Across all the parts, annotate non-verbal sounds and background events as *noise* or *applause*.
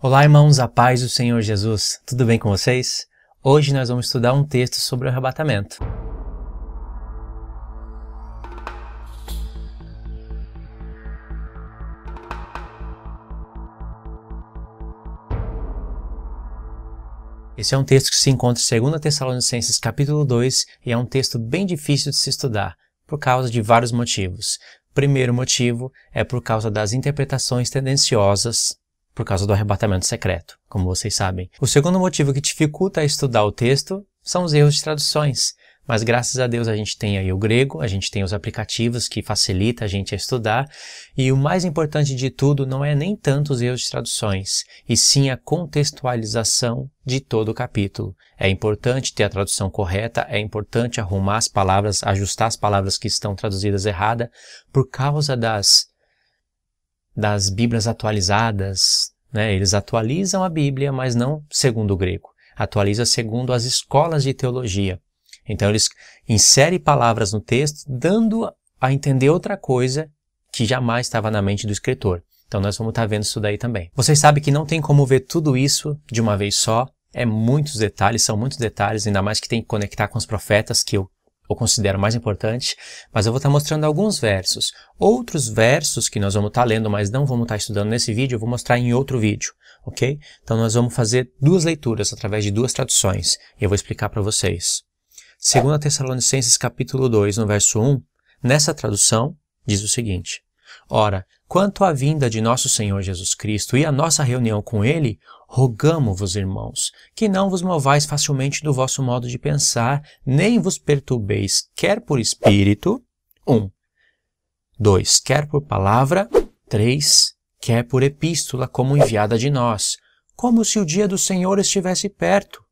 Olá, irmãos, a paz do Senhor Jesus. Tudo bem com vocês? Hoje nós vamos estudar um texto sobre o arrebatamento. Esse é um texto que se encontra em 2 Tessalonicenses capítulo 2 e é um texto bem difícil de se estudar, por causa de vários motivos. primeiro motivo é por causa das interpretações tendenciosas por causa do arrebatamento secreto, como vocês sabem. O segundo motivo que dificulta estudar o texto são os erros de traduções. Mas graças a Deus a gente tem aí o grego, a gente tem os aplicativos que facilita a gente a estudar, e o mais importante de tudo não é nem tanto os erros de traduções, e sim a contextualização de todo o capítulo. É importante ter a tradução correta, é importante arrumar as palavras, ajustar as palavras que estão traduzidas errada por causa das das Bíblias atualizadas, né? Eles atualizam a Bíblia, mas não segundo o grego. Atualiza segundo as escolas de teologia. Então eles inserem palavras no texto, dando a entender outra coisa que jamais estava na mente do escritor. Então nós vamos estar vendo isso daí também. Vocês sabem que não tem como ver tudo isso de uma vez só. É muitos detalhes, são muitos detalhes, ainda mais que tem que conectar com os profetas, que eu eu considero mais importante, mas eu vou estar tá mostrando alguns versos. Outros versos que nós vamos estar tá lendo, mas não vamos estar tá estudando nesse vídeo, eu vou mostrar em outro vídeo, ok? Então nós vamos fazer duas leituras através de duas traduções, e eu vou explicar para vocês. Segundo Tessalonicenses capítulo 2, no verso 1, nessa tradução diz o seguinte: Ora, Quanto à vinda de nosso Senhor Jesus Cristo e à nossa reunião com Ele, rogamo-vos, irmãos, que não vos movais facilmente do vosso modo de pensar, nem vos perturbeis, quer por espírito, 1. Um. 2. Quer por palavra, 3. Quer por epístola, como enviada de nós, como se o dia do Senhor estivesse perto.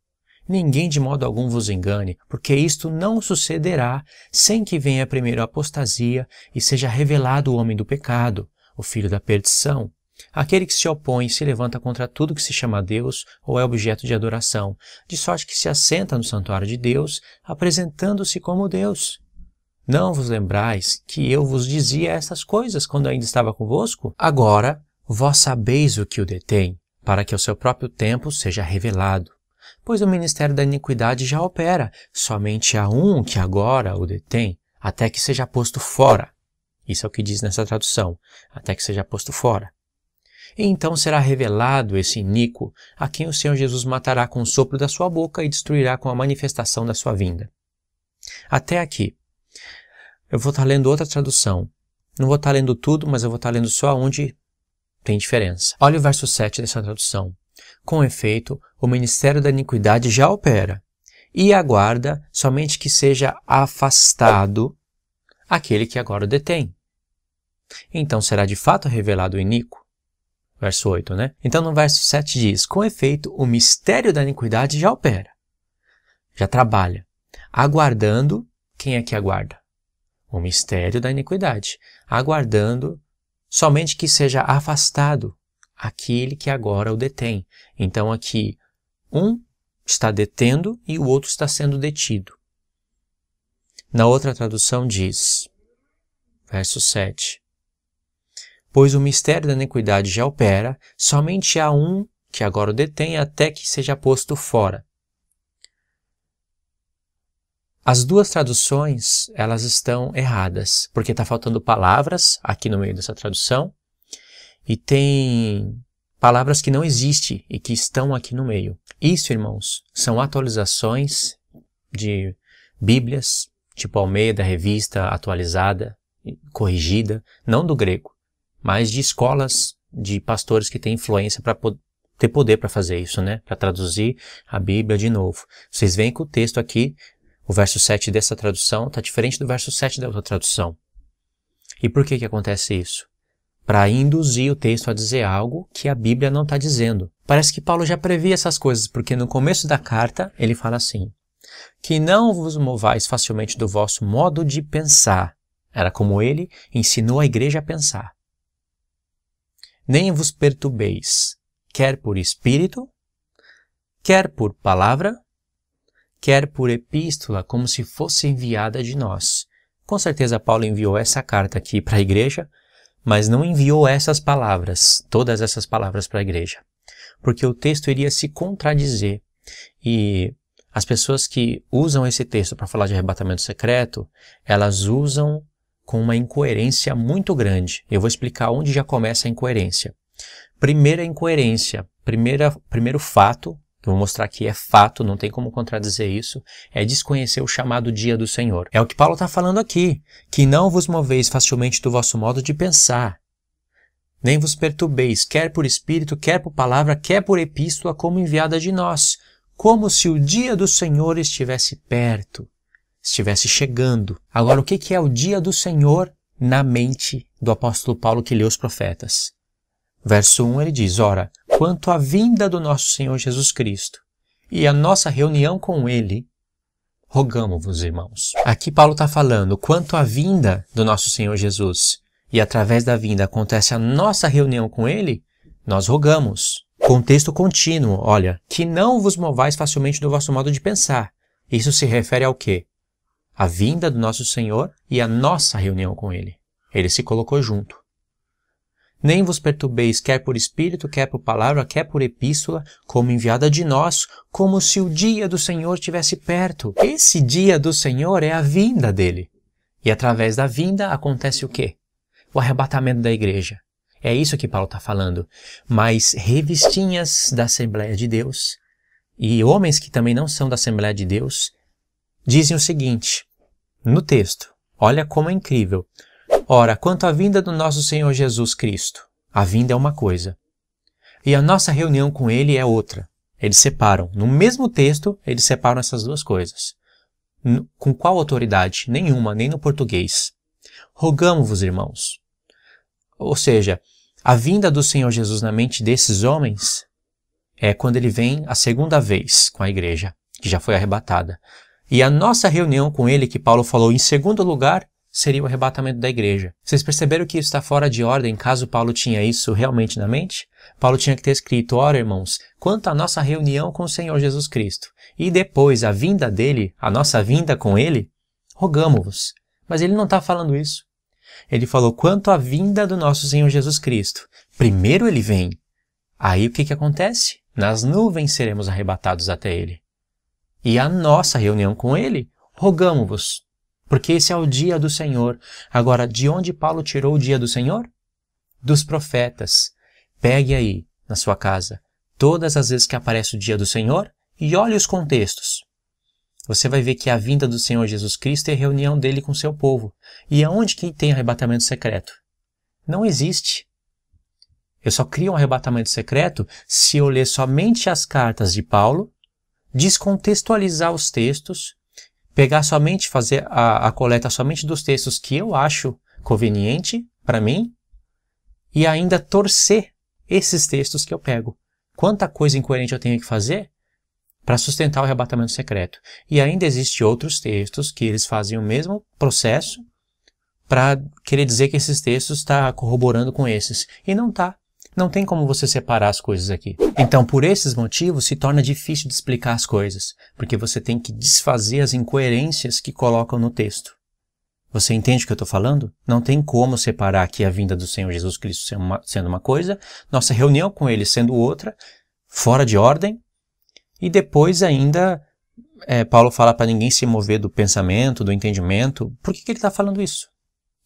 Ninguém de modo algum vos engane, porque isto não sucederá sem que venha primeiro a apostasia e seja revelado o homem do pecado o filho da perdição, aquele que se opõe e se levanta contra tudo que se chama Deus ou é objeto de adoração, de sorte que se assenta no santuário de Deus, apresentando-se como Deus. Não vos lembrais que eu vos dizia essas coisas quando ainda estava convosco? Agora vós sabeis o que o detém, para que ao seu próprio tempo seja revelado. Pois o ministério da iniquidade já opera, somente há um que agora o detém, até que seja posto fora. Isso é o que diz nessa tradução, até que seja posto fora. E então será revelado esse Nico, a quem o Senhor Jesus matará com o sopro da sua boca e destruirá com a manifestação da sua vinda. Até aqui. Eu vou estar tá lendo outra tradução. Não vou estar tá lendo tudo, mas eu vou estar tá lendo só onde tem diferença. Olha o verso 7 dessa tradução. Com efeito, o ministério da iniquidade já opera e aguarda somente que seja afastado aquele que agora o detém. Então será de fato revelado o iníquo. Verso 8, né? Então no verso 7 diz: Com efeito, o mistério da iniquidade já opera, já trabalha, aguardando. Quem é que aguarda? O mistério da iniquidade, aguardando somente que seja afastado aquele que agora o detém. Então aqui, um está detendo e o outro está sendo detido. Na outra tradução diz, verso 7, pois o mistério da iniquidade já opera, somente há um que agora o detém até que seja posto fora. As duas traduções, elas estão erradas, porque está faltando palavras aqui no meio dessa tradução, e tem palavras que não existem e que estão aqui no meio. Isso, irmãos, são atualizações de Bíblias, tipo Almeida, revista atualizada, corrigida, não do grego mas de escolas de pastores que têm influência para po ter poder para fazer isso, né? Para traduzir a Bíblia de novo. Vocês veem que o texto aqui, o verso 7 dessa tradução, está diferente do verso 7 da outra tradução. E por que que acontece isso? Para induzir o texto a dizer algo que a Bíblia não está dizendo. Parece que Paulo já previa essas coisas, porque no começo da carta ele fala assim: que não vos movais facilmente do vosso modo de pensar. Era como ele ensinou a igreja a pensar nem vos perturbeis, quer por espírito, quer por palavra, quer por epístola, como se fosse enviada de nós. Com certeza Paulo enviou essa carta aqui para a igreja, mas não enviou essas palavras, todas essas palavras para a igreja, porque o texto iria se contradizer e as pessoas que usam esse texto para falar de arrebatamento secreto, elas usam com uma incoerência muito grande. Eu vou explicar onde já começa a incoerência. Primeira incoerência, primeira, primeiro fato, eu vou mostrar que é fato, não tem como contradizer isso, é desconhecer o chamado dia do Senhor. É o que Paulo está falando aqui, que não vos moveis facilmente do vosso modo de pensar, nem vos perturbeis, quer por espírito, quer por palavra, quer por epístola, como enviada de nós, como se o dia do Senhor estivesse perto estivesse chegando. Agora, o que é o dia do Senhor na mente do apóstolo Paulo que lê os profetas? Verso 1 ele diz: Ora, quanto à vinda do nosso Senhor Jesus Cristo e a nossa reunião com Ele, rogamos-vos, irmãos. Aqui Paulo está falando quanto à vinda do nosso Senhor Jesus e através da vinda acontece a nossa reunião com Ele, nós rogamos. Contexto contínuo, olha, que não vos movais facilmente do vosso modo de pensar. Isso se refere ao quê? a vinda do nosso Senhor e a nossa reunião com Ele. Ele se colocou junto. Nem vos perturbeis, quer por espírito, quer por palavra, quer por epístola, como enviada de nós, como se o dia do Senhor tivesse perto. Esse dia do Senhor é a vinda dele. E através da vinda acontece o quê? O arrebatamento da igreja. É isso que Paulo está falando. Mas revistinhas da Assembleia de Deus e homens que também não são da Assembleia de Deus dizem o seguinte no texto: olha como é incrível. Ora, quanto à vinda do nosso Senhor Jesus Cristo, a vinda é uma coisa, e a nossa reunião com Ele é outra. Eles separam, no mesmo texto, eles separam essas duas coisas. com qual autoridade? Nenhuma, nem no português. Rogamos-vos, irmãos. Ou seja, a vinda do Senhor Jesus na mente desses homens é quando ele vem a segunda vez com a igreja, que já foi arrebatada. E a nossa reunião com ele, que Paulo falou em segundo lugar, seria o arrebatamento da igreja. Vocês perceberam que isso está fora de ordem, caso Paulo tinha isso realmente na mente? Paulo tinha que ter escrito, ora irmãos, quanto à nossa reunião com o Senhor Jesus Cristo, e depois a vinda dele, a nossa vinda com ele, rogamos-vos. Mas ele não está falando isso. Ele falou quanto à vinda do nosso Senhor Jesus Cristo. Primeiro ele vem. Aí o que, que acontece? Nas nuvens seremos arrebatados até ele e a nossa reunião com ele, rogamos-vos, porque esse é o dia do Senhor. Agora, de onde Paulo tirou o dia do Senhor? Dos profetas. Pegue aí, na sua casa, todas as vezes que aparece o dia do Senhor e olhe os contextos. Você vai ver que a vinda do Senhor Jesus Cristo é a reunião dele com seu povo. E aonde que tem arrebatamento secreto? Não existe. Eu só crio um arrebatamento secreto se eu ler somente as cartas de Paulo descontextualizar os textos, pegar somente, fazer a, a coleta somente dos textos que eu acho conveniente para mim e ainda torcer esses textos que eu pego. Quanta coisa incoerente eu tenho que fazer para sustentar o arrebatamento secreto. E ainda existe outros textos que eles fazem o mesmo processo para querer dizer que esses textos está corroborando com esses. E não está. Não tem como você separar as coisas aqui. Então, por esses motivos, se torna difícil de explicar as coisas, porque você tem que desfazer as incoerências que colocam no texto. Você entende o que eu estou falando? Não tem como separar aqui a vinda do Senhor Jesus Cristo sendo uma, coisa, nossa reunião com ele sendo outra, fora de ordem, e depois ainda é, Paulo fala para ninguém se mover do pensamento, do entendimento. Por que, que ele está falando isso?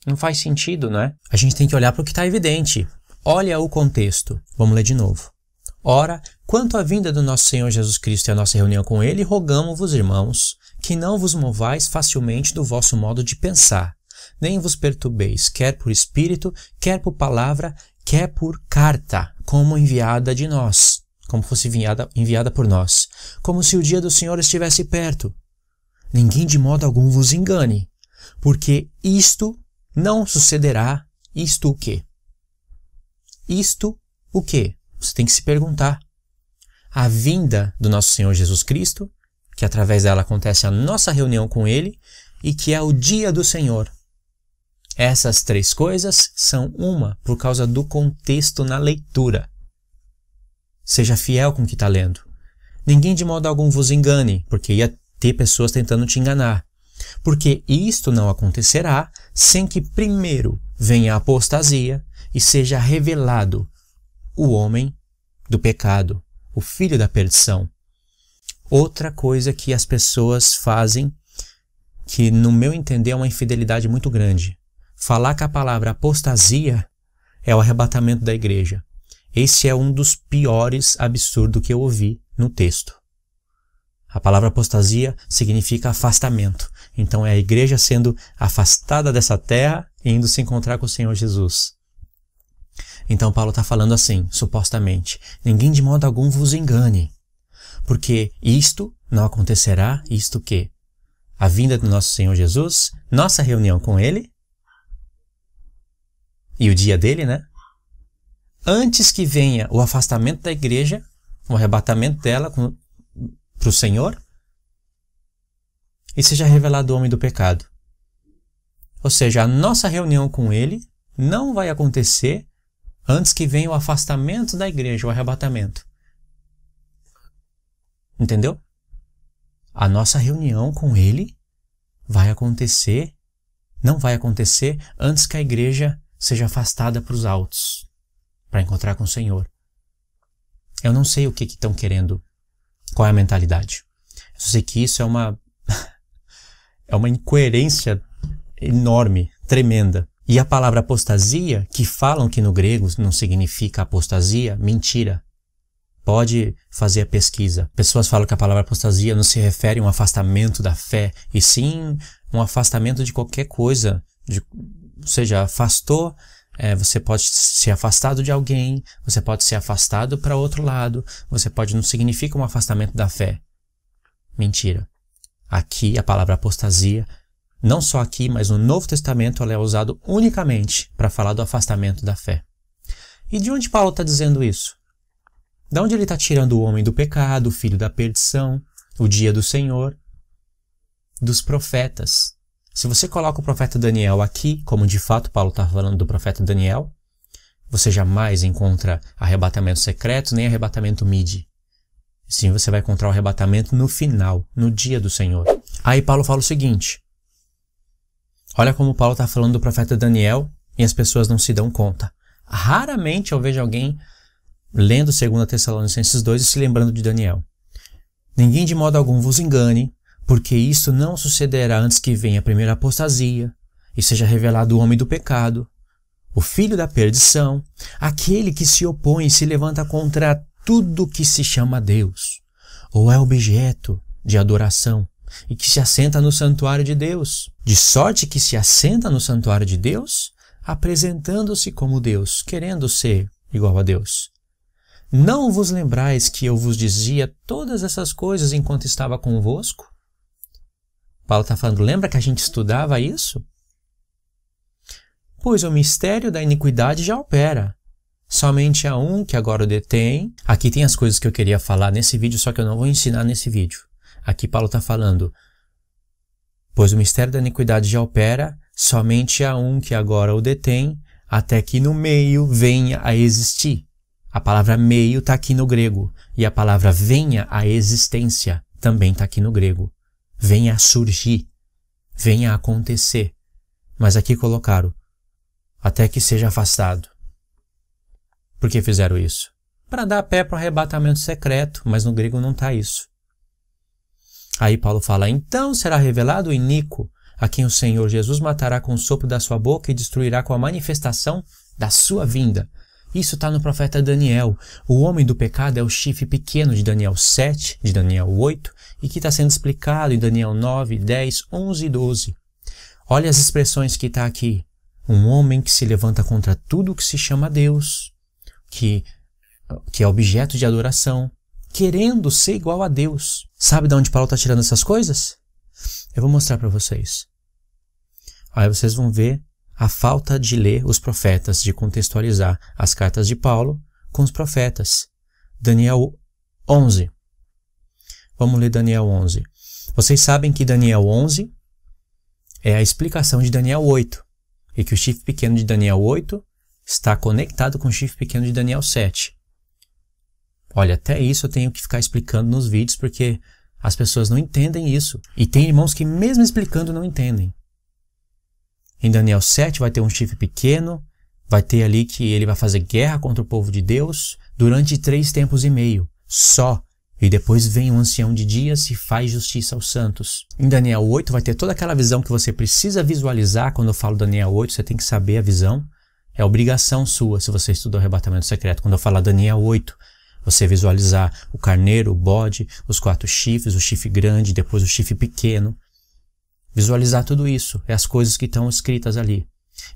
Não faz sentido, não é? A gente tem que olhar para o que está evidente. Olha o contexto. Vamos ler de novo. Ora, quanto à vinda do nosso Senhor Jesus Cristo e à nossa reunião com Ele, rogamos-vos, irmãos, que não vos movais facilmente do vosso modo de pensar, nem vos perturbeis, quer por espírito, quer por palavra, quer por carta, como enviada de nós, como fosse enviada, enviada por nós, como se o dia do Senhor estivesse perto. Ninguém de modo algum vos engane, porque isto não sucederá, isto o quê? Isto o que? Você tem que se perguntar. A vinda do nosso Senhor Jesus Cristo, que através dela acontece a nossa reunião com Ele e que é o dia do Senhor. Essas três coisas são uma por causa do contexto na leitura. Seja fiel com o que está lendo. Ninguém de modo algum vos engane, porque ia ter pessoas tentando te enganar. Porque isto não acontecerá sem que primeiro venha a apostasia, e seja revelado o homem do pecado, o filho da perdição. Outra coisa que as pessoas fazem, que no meu entender é uma infidelidade muito grande, falar que a palavra apostasia é o arrebatamento da igreja. Esse é um dos piores absurdos que eu ouvi no texto. A palavra apostasia significa afastamento. Então é a igreja sendo afastada dessa terra e indo se encontrar com o Senhor Jesus. Então Paulo está falando assim, supostamente: ninguém de modo algum vos engane, porque isto não acontecerá, isto que? A vinda do nosso Senhor Jesus, nossa reunião com Ele e o dia dele, né? Antes que venha o afastamento da igreja, o arrebatamento dela para o Senhor e seja revelado o homem do pecado. Ou seja, a nossa reunião com Ele não vai acontecer antes que venha o afastamento da igreja, o arrebatamento. Entendeu? A nossa reunião com ele vai acontecer, não vai acontecer antes que a igreja seja afastada para os altos, para encontrar com o Senhor. Eu não sei o que estão que querendo, qual é a mentalidade. Eu sei que isso é uma *laughs* é uma incoerência enorme, tremenda. E a palavra apostasia, que falam que no grego não significa apostasia, mentira. Pode fazer a pesquisa. Pessoas falam que a palavra apostasia não se refere a um afastamento da fé, e sim um afastamento de qualquer coisa. De, ou seja, afastou é, você pode ser afastado de alguém, você pode ser afastado para outro lado, você pode não significa um afastamento da fé. Mentira. Aqui a palavra apostasia não só aqui, mas no Novo Testamento ela é usada unicamente para falar do afastamento da fé. E de onde Paulo está dizendo isso? Da onde ele está tirando o homem do pecado, o filho da perdição, o dia do Senhor? Dos profetas. Se você coloca o profeta Daniel aqui, como de fato Paulo está falando do profeta Daniel, você jamais encontra arrebatamento secreto nem arrebatamento midi. Sim, você vai encontrar o arrebatamento no final, no dia do Senhor. Aí Paulo fala o seguinte: Olha como Paulo está falando do profeta Daniel e as pessoas não se dão conta. Raramente eu vejo alguém lendo 2 Tessalonicenses 2 e se lembrando de Daniel. Ninguém de modo algum vos engane, porque isso não sucederá antes que venha a primeira apostasia e seja revelado o homem do pecado, o filho da perdição, aquele que se opõe e se levanta contra tudo que se chama Deus, ou é objeto de adoração, e que se assenta no santuário de Deus, de sorte que se assenta no santuário de Deus, apresentando-se como Deus, querendo ser igual a Deus. Não vos lembrais que eu vos dizia todas essas coisas enquanto estava convosco? Paulo está falando, lembra que a gente estudava isso? Pois o mistério da iniquidade já opera. Somente há um que agora o detém. Aqui tem as coisas que eu queria falar nesse vídeo, só que eu não vou ensinar nesse vídeo. Aqui Paulo está falando, pois o mistério da iniquidade já opera, somente há um que agora o detém, até que no meio venha a existir. A palavra meio está aqui no grego, e a palavra venha a existência também está aqui no grego. Venha a surgir, venha a acontecer. Mas aqui colocaram, até que seja afastado. Por que fizeram isso? Para dar pé para o arrebatamento secreto, mas no grego não está isso. Aí Paulo fala: Então será revelado o Inico a quem o Senhor Jesus matará com o sopro da sua boca e destruirá com a manifestação da sua vinda. Isso está no profeta Daniel. O homem do pecado é o chifre pequeno de Daniel 7, de Daniel 8, e que está sendo explicado em Daniel 9, 10, 11 e 12. Olha as expressões que está aqui. Um homem que se levanta contra tudo que se chama Deus, que, que é objeto de adoração, querendo ser igual a Deus. Sabe de onde Paulo está tirando essas coisas? Eu vou mostrar para vocês. Aí vocês vão ver a falta de ler os profetas, de contextualizar as cartas de Paulo com os profetas. Daniel 11. Vamos ler Daniel 11. Vocês sabem que Daniel 11 é a explicação de Daniel 8 e que o chifre pequeno de Daniel 8 está conectado com o chifre pequeno de Daniel 7. Olha, até isso eu tenho que ficar explicando nos vídeos porque as pessoas não entendem isso. E tem irmãos que, mesmo explicando, não entendem. Em Daniel 7 vai ter um chifre pequeno, vai ter ali que ele vai fazer guerra contra o povo de Deus durante três tempos e meio, só. E depois vem um ancião de dias e faz justiça aos santos. Em Daniel 8 vai ter toda aquela visão que você precisa visualizar. Quando eu falo Daniel 8, você tem que saber a visão. É obrigação sua se você estudou arrebatamento secreto. Quando eu falar Daniel 8, você visualizar o carneiro, o bode, os quatro chifres, o chifre grande, depois o chifre pequeno. Visualizar tudo isso, é as coisas que estão escritas ali.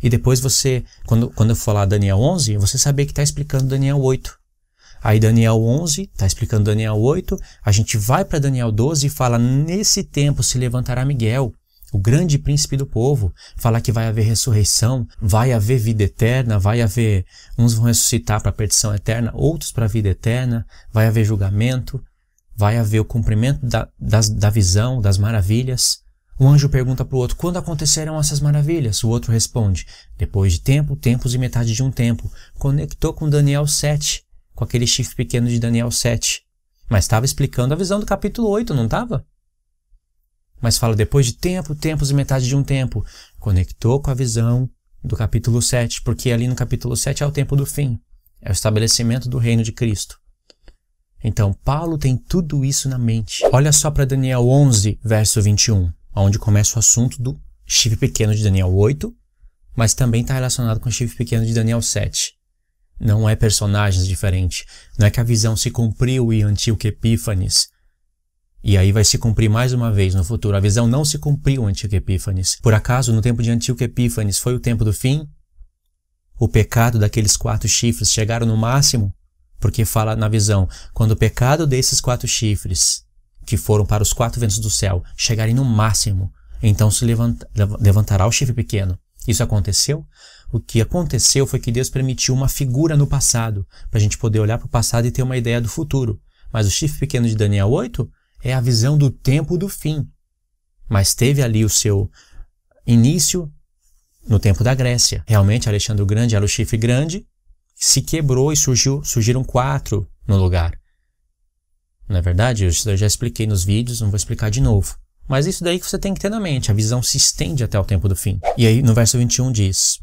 E depois você, quando, quando eu falar Daniel 11, você saber que está explicando Daniel 8. Aí Daniel 11 está explicando Daniel 8, a gente vai para Daniel 12 e fala, nesse tempo se levantará Miguel, o grande príncipe do povo, falar que vai haver ressurreição, vai haver vida eterna, vai haver uns vão ressuscitar para a perdição eterna, outros para a vida eterna, vai haver julgamento, vai haver o cumprimento da, das, da visão, das maravilhas. O anjo pergunta para o outro: Quando acontecerão essas maravilhas? O outro responde: Depois de tempo, tempos e metade de um tempo. Conectou com Daniel 7, com aquele chifre pequeno de Daniel 7. Mas estava explicando a visão do capítulo 8, não estava? mas fala depois de tempo, tempos e metade de um tempo. Conectou com a visão do capítulo 7, porque ali no capítulo 7 é o tempo do fim, é o estabelecimento do reino de Cristo. Então, Paulo tem tudo isso na mente. Olha só para Daniel 11, verso 21, onde começa o assunto do chifre pequeno de Daniel 8, mas também está relacionado com o chifre pequeno de Daniel 7. Não é personagens diferentes. Não é que a visão se cumpriu e Antíoco Epífanes e aí vai se cumprir mais uma vez no futuro. A visão não se cumpriu antigo Epífanes. Por acaso, no tempo de antigo Epífanes foi o tempo do fim? O pecado daqueles quatro chifres chegaram no máximo? Porque fala na visão, quando o pecado desses quatro chifres, que foram para os quatro ventos do céu, chegarem no máximo, então se levanta, levantará o chifre pequeno. Isso aconteceu? O que aconteceu foi que Deus permitiu uma figura no passado, para a gente poder olhar para o passado e ter uma ideia do futuro. Mas o chifre pequeno de Daniel 8 é a visão do tempo do fim. Mas teve ali o seu início no tempo da Grécia. Realmente, Alexandre o Grande era o chifre grande, se quebrou e surgiu, surgiram quatro no lugar. não é verdade, eu já expliquei nos vídeos, não vou explicar de novo. Mas isso daí que você tem que ter na mente, a visão se estende até o tempo do fim. E aí no verso 21 diz: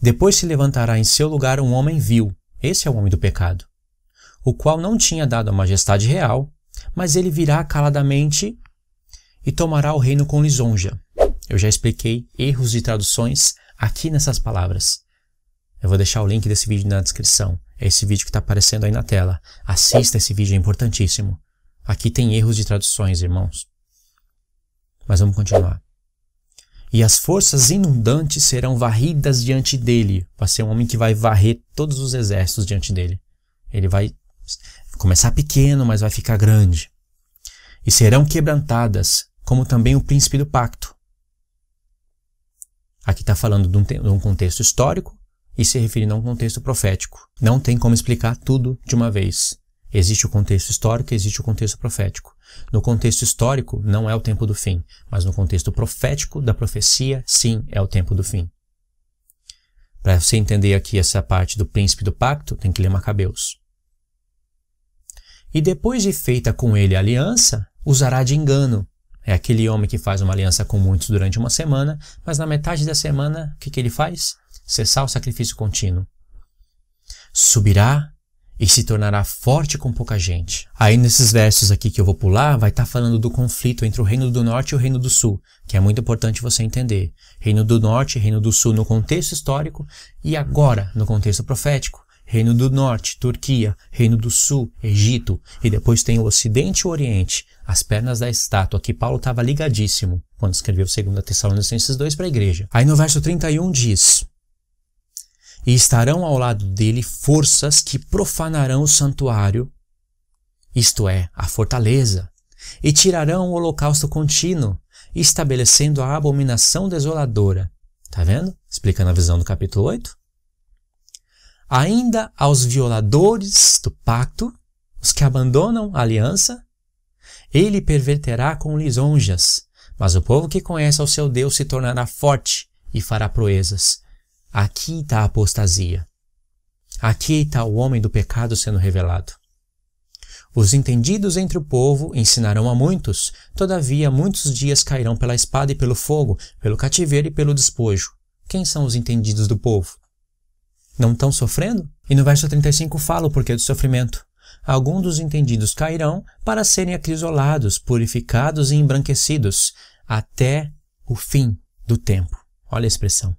Depois se levantará em seu lugar um homem vil, esse é o homem do pecado, o qual não tinha dado a majestade real, mas ele virá caladamente e tomará o reino com lisonja. Eu já expliquei erros de traduções aqui nessas palavras. Eu vou deixar o link desse vídeo na descrição. É esse vídeo que está aparecendo aí na tela. Assista esse vídeo, é importantíssimo. Aqui tem erros de traduções, irmãos. Mas vamos continuar. E as forças inundantes serão varridas diante dele. Vai ser um homem que vai varrer todos os exércitos diante dele. Ele vai Começar pequeno, mas vai ficar grande. E serão quebrantadas, como também o príncipe do pacto. Aqui está falando de um, de um contexto histórico e se referindo a um contexto profético. Não tem como explicar tudo de uma vez. Existe o contexto histórico, existe o contexto profético. No contexto histórico, não é o tempo do fim, mas no contexto profético da profecia, sim, é o tempo do fim. Para você entender aqui essa parte do príncipe do pacto, tem que ler Macabeus. E depois de feita com ele a aliança, usará de engano. É aquele homem que faz uma aliança com muitos durante uma semana, mas na metade da semana, o que, que ele faz? Cessar o sacrifício contínuo. Subirá e se tornará forte com pouca gente. Aí nesses versos aqui que eu vou pular, vai estar tá falando do conflito entre o Reino do Norte e o Reino do Sul, que é muito importante você entender. Reino do Norte e Reino do Sul no contexto histórico e agora no contexto profético. Reino do Norte, Turquia, Reino do Sul, Egito, e depois tem o Ocidente e o Oriente, as pernas da estátua, que Paulo estava ligadíssimo quando escreveu 2 Tessalonicenses 2 para a igreja. Aí no verso 31 diz: E estarão ao lado dele forças que profanarão o santuário, isto é, a fortaleza, e tirarão o holocausto contínuo, estabelecendo a abominação desoladora. Tá vendo? Explicando a visão do capítulo 8 ainda aos violadores do pacto, os que abandonam a aliança, ele perverterá com lisonjas, mas o povo que conhece ao seu Deus se tornará forte e fará proezas. Aqui está a apostasia. Aqui está o homem do pecado sendo revelado. Os entendidos entre o povo ensinarão a muitos, todavia muitos dias cairão pela espada e pelo fogo, pelo cativeiro e pelo despojo. Quem são os entendidos do povo? Não estão sofrendo? E no verso 35 fala o porquê do sofrimento. Alguns dos entendidos cairão para serem acrisolados, purificados e embranquecidos até o fim do tempo. Olha a expressão.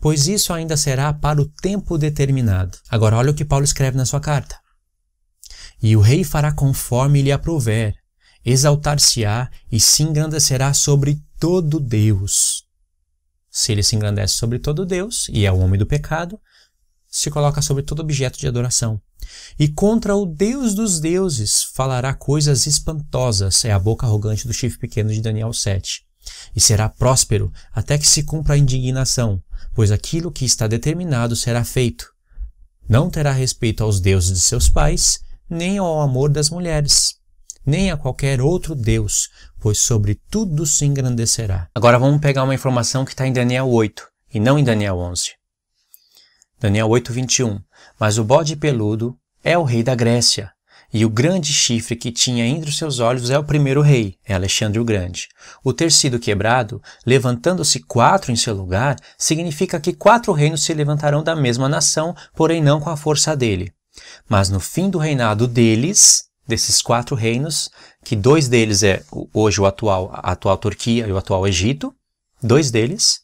Pois isso ainda será para o tempo determinado. Agora, olha o que Paulo escreve na sua carta. E o rei fará conforme lhe aprover exaltar-se-á e se engrandecerá sobre todo Deus. Se ele se engrandece sobre todo Deus, e é o homem do pecado, se coloca sobre todo objeto de adoração. E contra o Deus dos deuses falará coisas espantosas, é a boca arrogante do chifre pequeno de Daniel 7. E será próspero até que se cumpra a indignação, pois aquilo que está determinado será feito. Não terá respeito aos deuses de seus pais, nem ao amor das mulheres, nem a qualquer outro Deus, pois sobre tudo se engrandecerá. Agora vamos pegar uma informação que está em Daniel 8 e não em Daniel 11. Daniel 8:21. Mas o bode peludo é o rei da Grécia, e o grande chifre que tinha entre os seus olhos é o primeiro rei, é Alexandre o Grande. O ter sido quebrado, levantando-se quatro em seu lugar, significa que quatro reinos se levantarão da mesma nação, porém não com a força dele. Mas no fim do reinado deles, desses quatro reinos, que dois deles é hoje o atual, a atual Turquia e o atual Egito, dois deles,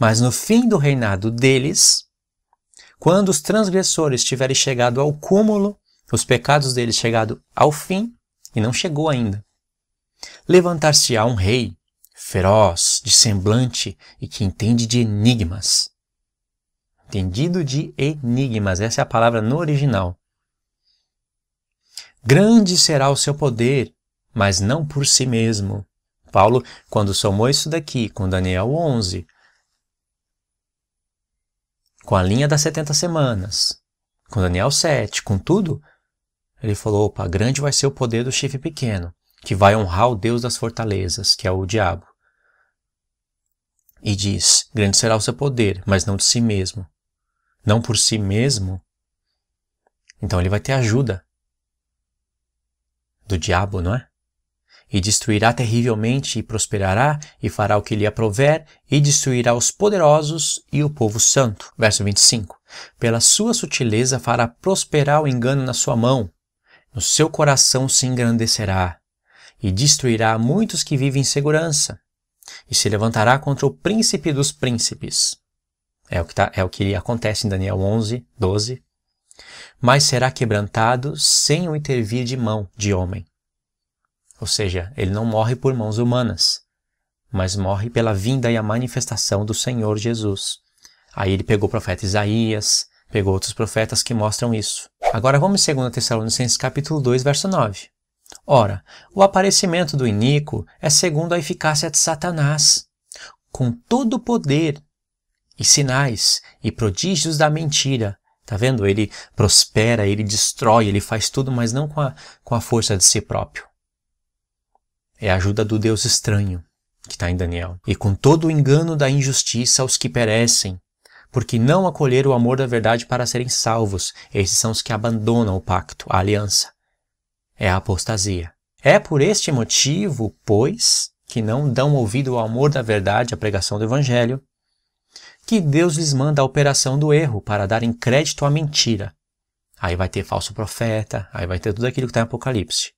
mas no fim do reinado deles, quando os transgressores tiverem chegado ao cúmulo, os pecados deles chegado ao fim, e não chegou ainda, levantar-se-á um rei, feroz, de semblante e que entende de enigmas. Entendido de enigmas, essa é a palavra no original. Grande será o seu poder, mas não por si mesmo. Paulo, quando somou isso daqui com Daniel 11, com a linha das 70 semanas, com Daniel 7, com tudo, ele falou: opa, grande vai ser o poder do chifre pequeno, que vai honrar o Deus das fortalezas, que é o diabo. E diz: grande será o seu poder, mas não de si mesmo. Não por si mesmo. Então ele vai ter ajuda do diabo, não é? e destruirá terrivelmente e prosperará, e fará o que lhe aprover, e destruirá os poderosos e o povo santo. Verso 25. Pela sua sutileza fará prosperar o engano na sua mão, no seu coração se engrandecerá, e destruirá muitos que vivem em segurança, e se levantará contra o príncipe dos príncipes. É o que, tá, é o que acontece em Daniel 11, 12. Mas será quebrantado sem o intervir de mão de homem ou seja, ele não morre por mãos humanas, mas morre pela vinda e a manifestação do Senhor Jesus. Aí ele pegou o profeta Isaías, pegou outros profetas que mostram isso. Agora vamos em 2 Tessalonicenses capítulo 2, verso 9. Ora, o aparecimento do iníquo é segundo a eficácia de Satanás, com todo o poder e sinais e prodígios da mentira. Tá vendo? Ele prospera, ele destrói, ele faz tudo, mas não com a, com a força de si próprio é a ajuda do Deus estranho, que está em Daniel. E com todo o engano da injustiça aos que perecem, porque não acolheram o amor da verdade para serem salvos, esses são os que abandonam o pacto, a aliança. É a apostasia. É por este motivo, pois, que não dão ouvido ao amor da verdade, à pregação do evangelho, que Deus lhes manda a operação do erro para darem crédito à mentira. Aí vai ter falso profeta, aí vai ter tudo aquilo que está em Apocalipse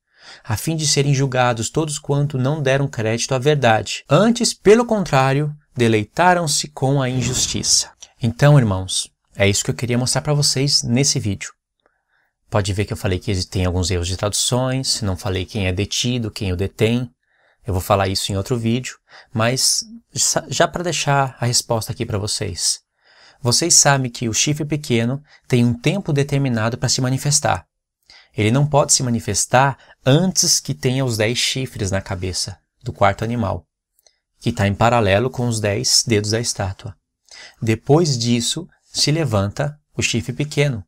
a fim de serem julgados todos quanto não deram crédito à verdade. Antes, pelo contrário, deleitaram-se com a injustiça. Então, irmãos, é isso que eu queria mostrar para vocês nesse vídeo. Pode ver que eu falei que existem alguns erros de traduções, não falei quem é detido, quem o detém. Eu vou falar isso em outro vídeo, mas já para deixar a resposta aqui para vocês. Vocês sabem que o chifre pequeno tem um tempo determinado para se manifestar. Ele não pode se manifestar antes que tenha os dez chifres na cabeça do quarto animal, que está em paralelo com os dez dedos da estátua. Depois disso, se levanta o chifre pequeno.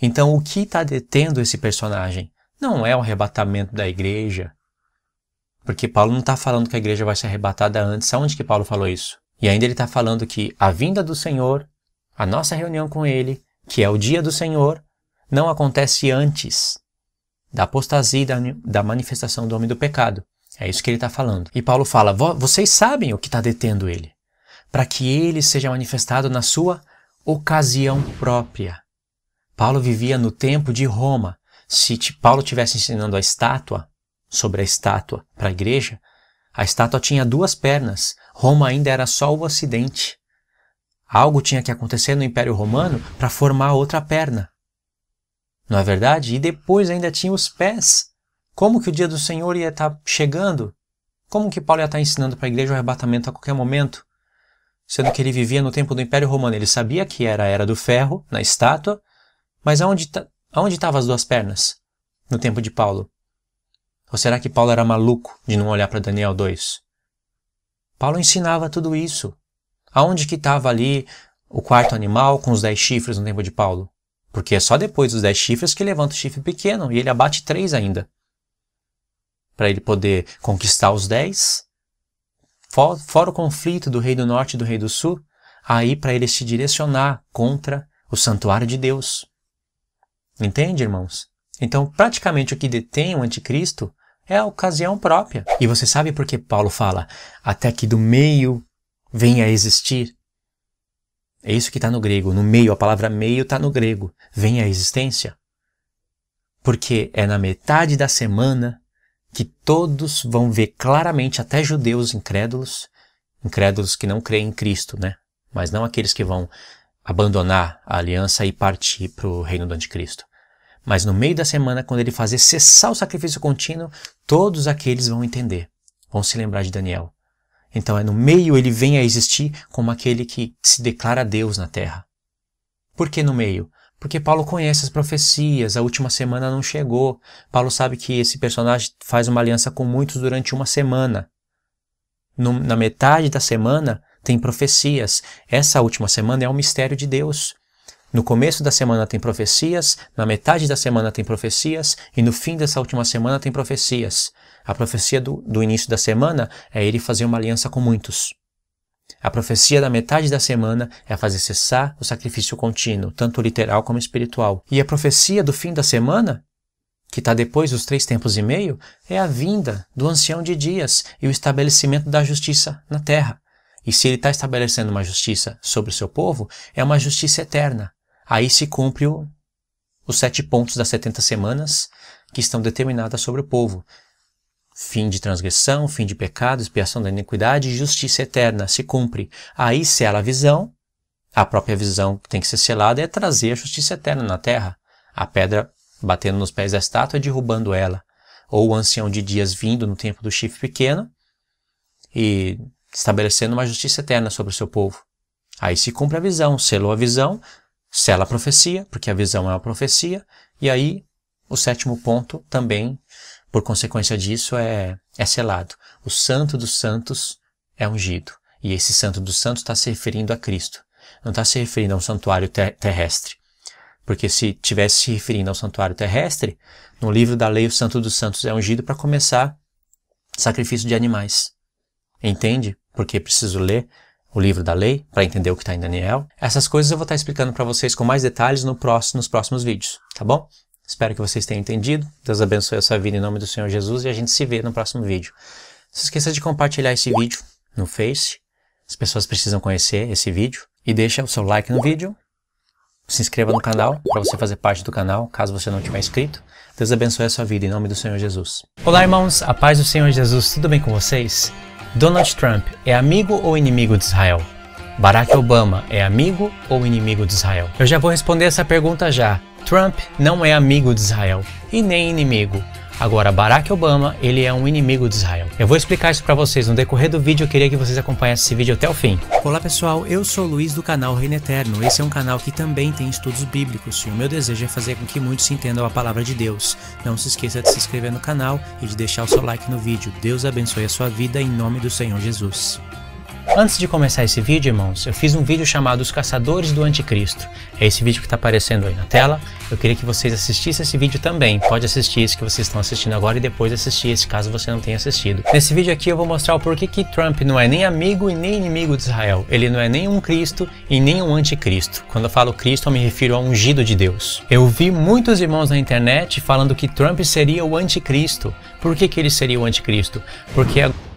Então, o que está detendo esse personagem? Não é o arrebatamento da igreja, porque Paulo não está falando que a igreja vai ser arrebatada antes. Aonde que Paulo falou isso? E ainda ele está falando que a vinda do Senhor, a nossa reunião com Ele, que é o dia do Senhor, não acontece antes da apostasia e da, da manifestação do homem do pecado. É isso que ele está falando. E Paulo fala: vocês sabem o que está detendo ele, para que ele seja manifestado na sua ocasião própria. Paulo vivia no tempo de Roma. Se Paulo tivesse ensinando a estátua, sobre a estátua para a igreja, a estátua tinha duas pernas. Roma ainda era só o ocidente. Algo tinha que acontecer no Império Romano para formar outra perna. Não é verdade? E depois ainda tinha os pés. Como que o dia do Senhor ia estar tá chegando? Como que Paulo ia estar tá ensinando para a igreja o arrebatamento a qualquer momento? Sendo que ele vivia no tempo do Império Romano. Ele sabia que era a era do ferro, na estátua, mas aonde tá, estavam as duas pernas no tempo de Paulo? Ou será que Paulo era maluco de não olhar para Daniel 2? Paulo ensinava tudo isso. Aonde que estava ali o quarto animal com os dez chifres no tempo de Paulo? Porque é só depois dos 10 chifres que levanta o chifre pequeno e ele abate 3 ainda. Para ele poder conquistar os 10, fora, fora o conflito do rei do norte e do rei do sul, aí para ele se direcionar contra o santuário de Deus. Entende, irmãos? Então, praticamente o que detém o anticristo é a ocasião própria. E você sabe por que Paulo fala até que do meio venha a existir é isso que está no grego. No meio, a palavra meio está no grego. Vem a existência. Porque é na metade da semana que todos vão ver claramente, até judeus incrédulos, incrédulos que não creem em Cristo, né? Mas não aqueles que vão abandonar a aliança e partir para o reino do anticristo. Mas no meio da semana, quando ele fazer cessar o sacrifício contínuo, todos aqueles vão entender, vão se lembrar de Daniel. Então é no meio ele vem a existir como aquele que se declara Deus na terra. Por que no meio? Porque Paulo conhece as profecias, a última semana não chegou. Paulo sabe que esse personagem faz uma aliança com muitos durante uma semana. No, na metade da semana tem profecias. Essa última semana é um mistério de Deus. No começo da semana tem profecias, na metade da semana tem profecias e no fim dessa última semana tem profecias. A profecia do, do início da semana é ele fazer uma aliança com muitos. A profecia da metade da semana é fazer cessar o sacrifício contínuo, tanto literal como espiritual. E a profecia do fim da semana, que está depois dos três tempos e meio, é a vinda do ancião de dias e o estabelecimento da justiça na terra. E se ele está estabelecendo uma justiça sobre o seu povo, é uma justiça eterna. Aí se cumpre o, os sete pontos das setenta semanas que estão determinadas sobre o povo. Fim de transgressão, fim de pecado, expiação da iniquidade, justiça eterna, se cumpre. Aí sela a visão, a própria visão que tem que ser selada é trazer a justiça eterna na terra. A pedra batendo nos pés da estátua e derrubando ela. Ou o ancião de dias vindo no tempo do chifre pequeno e estabelecendo uma justiça eterna sobre o seu povo. Aí se cumpre a visão, selou a visão, sela a é profecia, porque a visão é uma profecia, e aí o sétimo ponto também, por consequência disso, é, é selado. O santo dos santos é ungido. E esse santo dos santos está se referindo a Cristo. Não está se referindo a um santuário ter terrestre. Porque se tivesse se referindo a um santuário terrestre, no livro da lei o santo dos santos é ungido para começar sacrifício de animais. Entende? Porque é preciso ler o livro da lei, para entender o que está em Daniel. Essas coisas eu vou estar tá explicando para vocês com mais detalhes no próximo, nos próximos vídeos, tá bom? Espero que vocês tenham entendido. Deus abençoe a sua vida em nome do Senhor Jesus e a gente se vê no próximo vídeo. Não se esqueça de compartilhar esse vídeo no Face. As pessoas precisam conhecer esse vídeo. E deixa o seu like no vídeo. Se inscreva no canal para você fazer parte do canal, caso você não tiver inscrito. Deus abençoe a sua vida em nome do Senhor Jesus. Olá, irmãos. A paz do Senhor Jesus. Tudo bem com vocês? Donald Trump é amigo ou inimigo de Israel? Barack Obama é amigo ou inimigo de Israel? Eu já vou responder essa pergunta já. Trump não é amigo de Israel e nem inimigo. Agora, Barack Obama, ele é um inimigo de Israel. Eu vou explicar isso para vocês no decorrer do vídeo, eu queria que vocês acompanhassem esse vídeo até o fim. Olá pessoal, eu sou o Luiz do canal Reino Eterno. Esse é um canal que também tem estudos bíblicos e o meu desejo é fazer com que muitos entendam a palavra de Deus. Não se esqueça de se inscrever no canal e de deixar o seu like no vídeo. Deus abençoe a sua vida em nome do Senhor Jesus. Antes de começar esse vídeo, irmãos, eu fiz um vídeo chamado Os Caçadores do Anticristo. É esse vídeo que está aparecendo aí na tela. Eu queria que vocês assistissem esse vídeo também. Pode assistir esse que vocês estão assistindo agora e depois assistir esse caso você não tenha assistido. Nesse vídeo aqui eu vou mostrar o porquê que Trump não é nem amigo e nem inimigo de Israel. Ele não é nem um Cristo e nem um anticristo. Quando eu falo Cristo, eu me refiro ao ungido de Deus. Eu vi muitos irmãos na internet falando que Trump seria o anticristo. Por que, que ele seria o anticristo? Porque agora